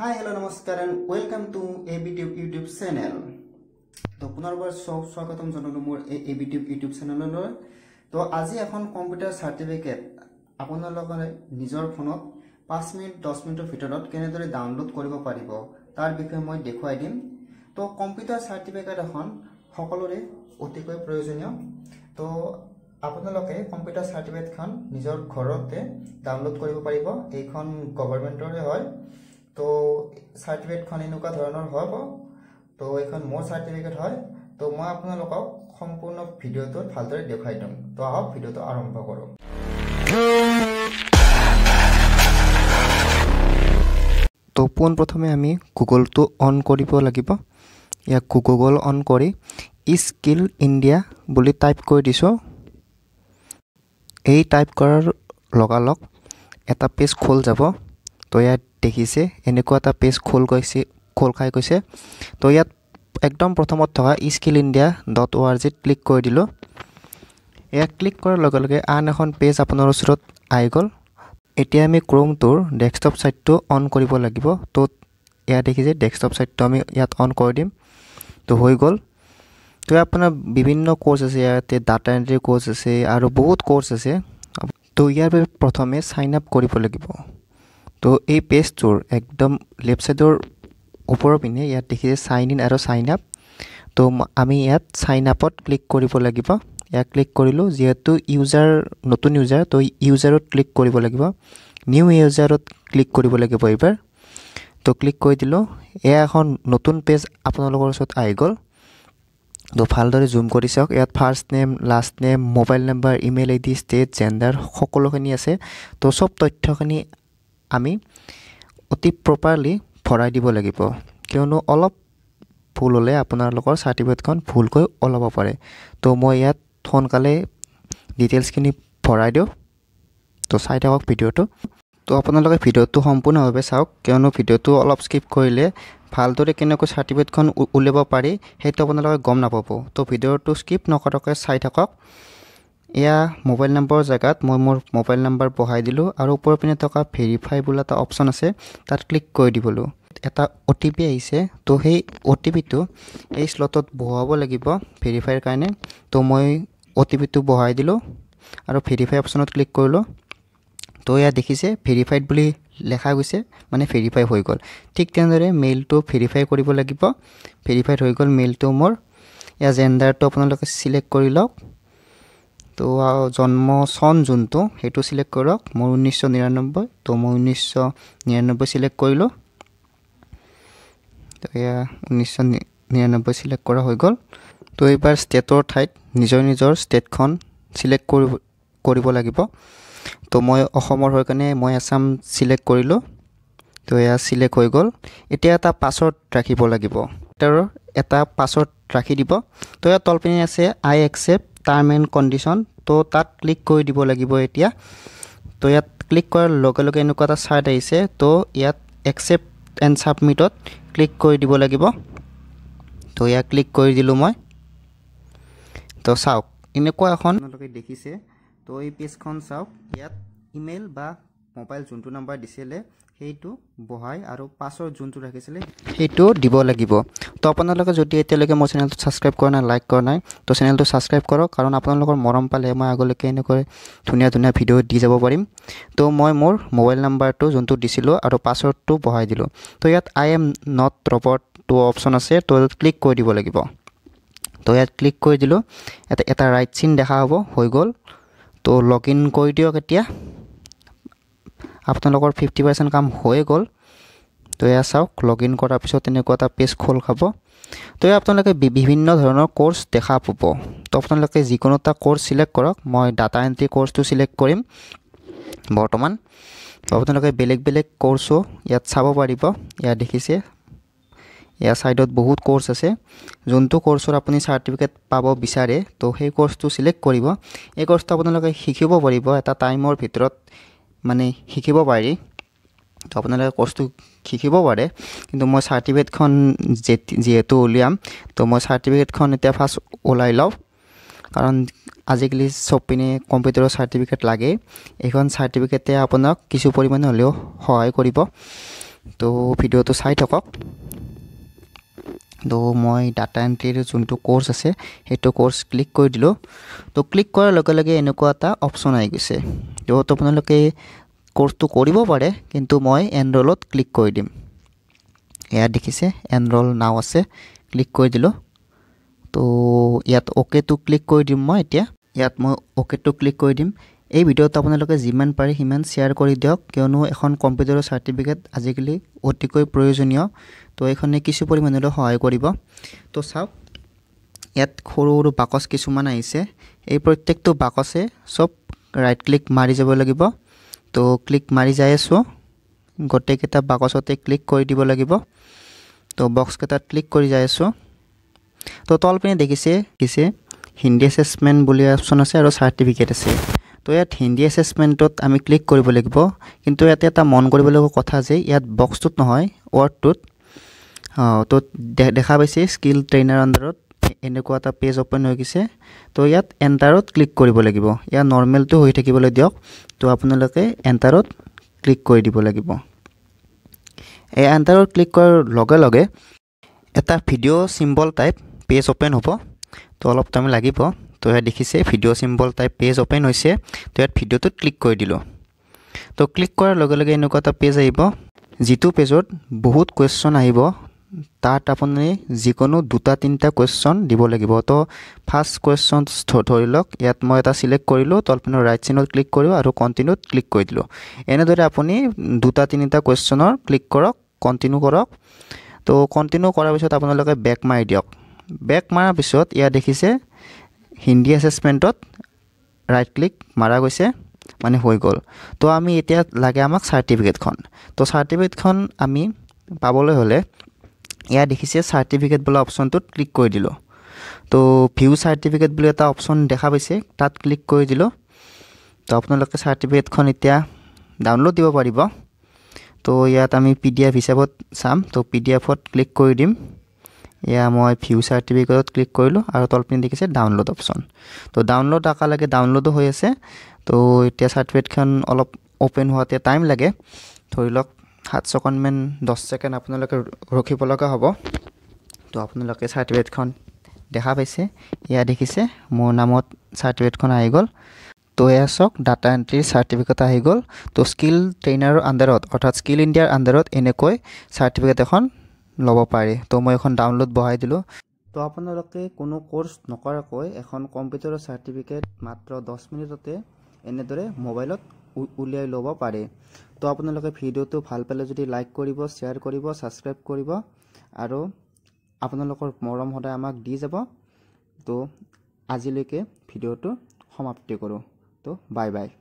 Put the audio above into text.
হাই hello' নমস্কাৰ and welcome to A B tube YouTube channel তো পুনৰবাৰ চব স্বাগতম জনালোঁ মোৰ এই এ বি টিউব ইউটিউব চেনেললৈ তো আজি এখন কম্পিউটাৰ চাৰ্টিফিকেট আপোনালোকে নিজৰ ফোনত পাঁচ মিনিট দহ মিনিটৰ ভিতৰত কেনেদৰে ডাউনলোড কৰিব পাৰিব তাৰ বিষয়ে মই দেখুৱাই দিম তো কম্পিউটাৰ চাৰ্টিফিকেট এখন সকলোৰে অতিকৈ প্ৰয়োজনীয় তো আপোনালোকে কম্পিউটাৰ চাৰ্টিফিকেটখন নিজৰ ঘৰতে ডাউনলোড কৰিব পাৰিব এইখন গভৰ্ণমেণ্টৰে হয় তো সাৰ্টিফিকেটখন এনেকুৱা ধৰণৰ হ'ব তো এইখন মোৰ চাৰ্টিফিকেট হয় তো মই আপোনালোকক সম্পূৰ্ণ ভিডিঅ'টো ভালদৰে দেখুৱাই দিম তো আহক ভিডিঅ'টো আৰম্ভ কৰোঁ তো পোন প্ৰথমে আমি গুগলটো অন কৰিব লাগিব ইয়াক গুগল অন কৰি স্কিল ইণ্ডিয়া বুলি টাইপ কৰি দিছোঁ এই টাইপ কৰাৰ লগালগ এটা পেজ খোল যাব তো ইয়াত দেখিছে এনেকুৱা এটা পেজ খোল গৈছে খোল খাই গৈছে তো ইয়াত একদম প্ৰথমত থকা skill India dot O' R জিত ক্লিক কৰি দিলোঁ ইয়াত ক্লিক কৰাৰ লগে লগে আন এখন পেজ আপোনাৰ ওচৰত আহি গ'ল এতিয়া আমি ক্ৰমটোৰ ডেস্কটপ ছাইটটো অন কৰিব লাগিব তো ইয়াত দেখিছে ডেস্কটপ ছাইটটো আমি ইয়াত অন কৰি দিম তো হৈ গ'ল তো আপোনাৰ বিভিন্ন কোৰ্চ আছে ইয়াতে ডাটা এণ্ট্ৰি কোৰ্চ আছে আৰু বহুত কোৰ্চ আছে তো ইয়াৰ বাবে প্ৰথমে চাইন আপ কৰিব লাগিব তো এই পেজটোৰ একদম লেফ্ট চাইডৰ ওপৰৰ পিনে ইয়াত দেখিছে চাইন ইন আৰু চাইন আপ তো আমি ইয়াত চাইন আপত ক্লিক কৰিব লাগিব ইয়াক ক্লিক কৰিলোঁ যিহেতু ইউজাৰ নতুন ইউজাৰ তো ইউজাৰত ক্লিক কৰিব লাগিব নিউ ইউজাৰত ক্লিক কৰিব লাগিব এইবাৰ তো ক্লিক কৰি দিলোঁ এয়া এখন নতুন পেজ আপোনালোকৰ ওচৰত আহি গ'ল তো ভালদৰে জুম কৰি চাওক ইয়াত first name last name mobile number email I D state gender সকলোখিনি আছে তো চব তথ্যখিনি আমি অতি প্ৰপাৰলি ভৰাই দিব লাগিব কিয়নো অলপ ভুল হ'লে আপোনালোকৰ চাৰ্টিফিকেটখন ভুলকৈ ওলাব পাৰে তো মই ইয়াত সোনকালে ডিটেইলছখিনি ভৰাই দিওঁ তো চাই থাকক ভিডিঅ'টো তো আপোনালোকে ভিডিঅ'টো সম্পূৰ্ণভাৱে চাওক কিয়নো ভিডিঅ'টো অলপ স্কিপ কৰিলে ভালদৰে কেনেকৈ চাৰ্টিফিকেটখন উলিয়াব পাৰি সেইটো আপোনালোকে গম নাপাব তো ভিডিঅ'টো স্কিপ নকৰাকৈ চাই থাকক এয়া মোবাইল নম্বৰৰ জেগাত মই মোৰ মোবাইল নম্বৰ বহাই দিলোঁ আৰু ওপৰৰ পিনে থকা ভেৰিফাই বোলা এটা অপশ্যন আছে তাত ক্লিক কৰি দিবলোঁ এটা অ' টি পি আহিছে ত' সেই অ' টি পিটো এই শ্লটত বহুৱাব লাগিব ভেৰিফাইৰ কাৰণে তো মই অ' টি পিটো বহাই দিলোঁ আৰু ভেৰিফাই অপশ্যনত ক্লিক কৰিলোঁ তো এয়া দেখিছে ভেৰিফাইড বুলি লেখা গৈছে মানে ভেৰিফাই হৈ গ'ল ঠিক তেনেদৰে মেইলটো ভেৰিফাই কৰিব লাগিব ভেৰিফাইড হৈ গ'ল মেইলটো মোৰ ইয়াৰ জেণ্ডাৰটো আপোনালোকে চিলেক্ট কৰি লওক তো জন্ম চন যোনটো সেইটো চিলেক্ট কৰক মই ঊনৈছশ নিৰান্নব্বৈ তো মই ঊনৈছশ নিৰান্নব্বৈ চিলেক্ট কৰিলোঁ তো এয়া ঊনৈছশ নিৰান্নব্বৈ চিলেক্ট কৰা হৈ গ'ল তো এইবাৰ ষ্টেটৰ ঠাইত নিজৰ নিজৰ ষ্টেটখন চিলেক্ট কৰিব কৰিব লাগিব তো মই অসমৰ হৈ কাৰণে মই আছাম চিলেক্ট কৰিলোঁ তো এয়া চিলেক্ট হৈ গ'ল এতিয়া এটা পাছৱৰ্ড ৰাখিব লাগিব এটা পাছৱৰ্ড ৰাখি দিব তো এয়া তলপিনে আছে I accept term and condition তো তাত ক্লিক কৰি দিব লাগিব এতিয়া তো ইয়াত ক্লিক কৰাৰ লগে লগে এনেকুৱা এটা চাৰ্ট আহিছে তো ইয়াত একচেপ্ট এণ্ড ছাবমিটত ক্লিক কৰি দিব লাগিব তো ইয়াক ক্লিক কৰি দিলোঁ মই তো চাওক এনেকুৱা এখন আপোনালোকে দেখিছে তো এই পেজখন চাওক ইয়াত ইমেইল বা মোবাইল যোনটো নাম্বাৰ দিছিলে সেইটো বহাই আৰু পাছৰ যোনটো ৰাখিছিলে সেইটো দিব লাগিব তো আপোনালোকে যদি এতিয়ালৈকে মোৰ চেনেলটো ছাবস্ক্ৰাইব কৰা নাই লাইক কৰা নাই তো চেনেলটো ছাবস্ক্ৰাইব কৰক কাৰণ আপোনালোকৰ মৰম পালে মই আগলৈকে এনেকৈ ধুনীয়া ধুনীয়া ভিডিঅ' দি যাব পাৰিম তো মই মোৰ মোবাইল নাম্বাৰটো যোনটো দিছিলোঁ আৰু পাছৱৰ্ডটো বহাই দিলোঁ তো ইয়াত I am not robot two option আছে তো ক্লিক কৰি দিব লাগিব তো ইয়াত ক্লিক কৰি দিলোঁ ইয়াতে এটা ৰাইট চিন দেখা হ'ব হৈ গ'ল তো লগ ইন কৰি দিয়ক এতিয়া আপোনালোকৰ ফিফটি পাৰ্চেণ্ট কাম হৈ গ'ল তো এয়া চাওক লগ ইন কৰাৰ পিছত তেনেকুৱা এটা পেজ খোল খাব তো আপোনালোকে বিভিন্ন ধৰণৰ কোৰ্চ দেখা পাব তো আপোনালোকে যিকোনো এটা কোৰ্চ ছিলেক্ট কৰক মই ডাটা এণ্ট্ৰি কোৰ্চটো ছিলেক্ট কৰিম বৰ্তমান আপোনালোকে বেলেগ বেলেগ কোৰ্চো ইয়াত চাব পাৰিব ইয়াত দেখিছে ইয়াৰ ছাইডত বহুত কোৰ্চ আছে যোনটো কোৰ্চৰ আপুনি চাৰ্টিফিকেট পাব বিচাৰে তো সেই কোৰ্চটো ছিলেক্ট কৰিব এই কোৰ্চটো আপোনালোকে শিকিব পাৰিব এটা টাইমৰ ভিতৰত মানে শিকিব পাৰি তো আপোনালোকে কোৰ্চটো শিকিব পাৰে কিন্তু মই চাৰ্টিফিকেটখন যিহেতু উলিয়াম তো মই চাৰ্টিফিকেটখন এতিয়া ফাৰ্ষ্ট ওলাই লওঁ কাৰণ আজিকালি চবপিনে কম্পিউটাৰৰ চাৰ্টিফিকেট লাগে এইখন চাৰ্টিফিকেটে আপোনাক কিছু পৰিমাণে হ'লেও সহায় কৰিব তো ভিডিঅ'টো চাই থাকক তো মই ডাটা এণ্ট্ৰিৰ যোনটো কোৰ্চ আছে সেইটো কোৰ্চ ক্লিক কৰি দিলোঁ তো ক্লিক কৰাৰ লগে লগে এনেকুৱা এটা অপশ্যন আহি গৈছে তো আপোনালোকে কৰ্চটো কৰিব পাৰে কিন্তু মই এনৰোলত ক্লিক কৰি দিম ইয়াত দেখিছে এনৰোল নাও আছে ক্লিক কৰি দিলোঁ তো ইয়াত অ'কেটো ক্লিক কৰি দিম মই এতিয়া ইয়াত মই অ'কেটো ক্লিক কৰি দিম এই ভিডিঅ'টো আপোনালোকে যিমান পাৰে সিমান শ্বেয়াৰ কৰি দিয়ক কিয়নো এখন কম্পিউটাৰৰ চাৰ্টিফিকেট আজিকালি অতিকৈ প্ৰয়োজনীয় তো এইখনে কিছু পৰিমাণলৈ সহায় কৰিব তো চাওক ইয়াত সৰু সৰু বাকচ কিছুমান আহিছে এই প্ৰত্যেকটো বাকচে চব ৰাইট ক্লিক মাৰি যাব লাগিব তো ক্লিক মাৰি যাই আছোঁ গোটেইকেইটা বাকচতে ক্লিক কৰি দিব লাগিব তো বক্সকেইটাত ক্লিক কৰি যাই আছোঁ তো তলপিনে দেখিছে দেখিছে হিন্দী এছেচমেণ্ট বুলি অপশ্যন আছে আৰু চাৰ্টিফিকেট আছে তো ইয়াত হিন্দী এছেচমেণ্টত আমি ক্লিক কৰিব লাগিব কিন্তু ইয়াতে এটা মন কৰিবলগীয়া কথা যে ইয়াত বক্সটোত নহয় ৱৰ্ডটোত তো দেখা পাইছে স্কিল ট্ৰেইনাৰ আণ্ডাৰত এনেকুৱা এটা পেজ অ'পেন হৈ গৈছে তো ইয়াত এণ্টাৰত ক্লিক কৰিব লাগিব ইয়াত নৰ্মেলটো হৈ থাকিবলৈ দিয়ক তো আপোনালোকে এণ্টাৰত ক্লিক কৰি দিব লাগিব এই এণ্টাৰত ক্লিক কৰাৰ লগে লগে এটা video' symbol type page open হ'ব তো অলপ টাইম লাগিব তো ইয়াত দেখিছে video' symbol type page open হৈছে তো ইয়াত ভিডিঅ'টোত ক্লিক কৰি দিলোঁ তো ক্লিক কৰাৰ লগে লগে এনেকুৱা এটা পেজ আহিব যিটো পেজত বহুত কুৱেশ্যন আহিব তাত আপুনি যিকোনো দুটা তিনিটা কুৱেশ্যন দিব লাগিব তো ফাৰ্ষ্ট কুৱেশ্যন ধৰি লওক ইয়াত মই এটা ছিলেক্ট কৰিলোঁ তলপিনৰ ৰাইট চিনত ক্লিক কৰিলোঁ আৰু কণ্টিনিউত ক্লিক কৰি দিলোঁ এনেদৰে আপুনি দুটা তিনিটা কুৱেশ্যনৰ ক্লিক কৰক কণ্টিনিউ কৰক তো কণ্টিনিউ কৰাৰ পিছত আপোনালোকে বেক মাৰি দিয়ক বেক মৰাৰ পিছত ইয়াত দেখিছে হিন্দী এছেচমেণ্টত ৰাইট ক্লিক মাৰা গৈছে মানে হৈ গ'ল তো আমি এতিয়া লাগে আমাক চাৰ্টিফিকেটখন তো চাৰ্টিফিকেটখন আমি পাবলৈ হ'লে ইয়াত দেখিছে চাৰ্টিফিকেট বোলা অপশ্যনটোত ক্লিক কৰি দিলোঁ তো ভিউ চাৰ্টিফিকেট বুলি এটা অপশ্যন দেখা পাইছে তাত ক্লিক কৰি দিলোঁ তো আপোনালোকে চাৰ্টিফিকেটখন এতিয়া ডাউনলোড দিব পাৰিব তো ইয়াত আমি পি ডি এফ হিচাপত চাম তো পি ডি এফত ক্লিক কৰি দিম এয়া মই ভিউ চাৰ্টিফিকেটত ক্লিক কৰিলোঁ আৰু তলপিনে দেখিছে ডাউনলোড অপশ্যন তো ডাউনলোড একেলগে ডাউনলোডো হৈ আছে তো এতিয়া চাৰ্টিফিকেটখন অলপ অ'পেন হোৱাতে টাইম লাগে ধৰি লওক সাত ছেকেণ্ডমান দহ ছেকেণ্ড আপোনালোকে ৰখিব লগা হ'ব তো আপোনালোকে চাৰ্টিফিকেটখন দেখা পাইছে ইয়াত দেখিছে মোৰ নামত চাৰ্টিফিকেটখন আহি গ'ল তো এয়া চাওক ডাটা এণ্ট্ৰিৰ চাৰ্টিফিকেট আহি গ'ল তো স্কিল ট্ৰেইনাৰৰ আণ্ডাৰত অৰ্থাৎ স্কিল ইণ্ডিয়াৰ আণ্ডাৰত এনেকৈ চাৰ্টিফিকেট এখন ল'ব পাৰি তো মই এখন ডাউনলোড বহাই দিলোঁ তো আপোনালোকে কোনো কোৰ্ছ নকৰাকৈ এখন কম্পিউটাৰৰ চাৰ্টিফিকেট মাত্ৰ দহ মিনিটতে এনেদৰে মোবাইলত উলিয়াই ল'ব পাৰে তো আপোনালোকে ভিডিঅ'টো ভাল পালে যদি লাইক কৰিব শ্বেয়াৰ কৰিব ছাবস্ক্ৰাইব কৰিব আৰু আপোনালোকৰ মৰম সদায় আমাক দি যাব তো আজিলৈকে ভিডিঅ'টো সমাপ্তি কৰোঁ তো বাই বাই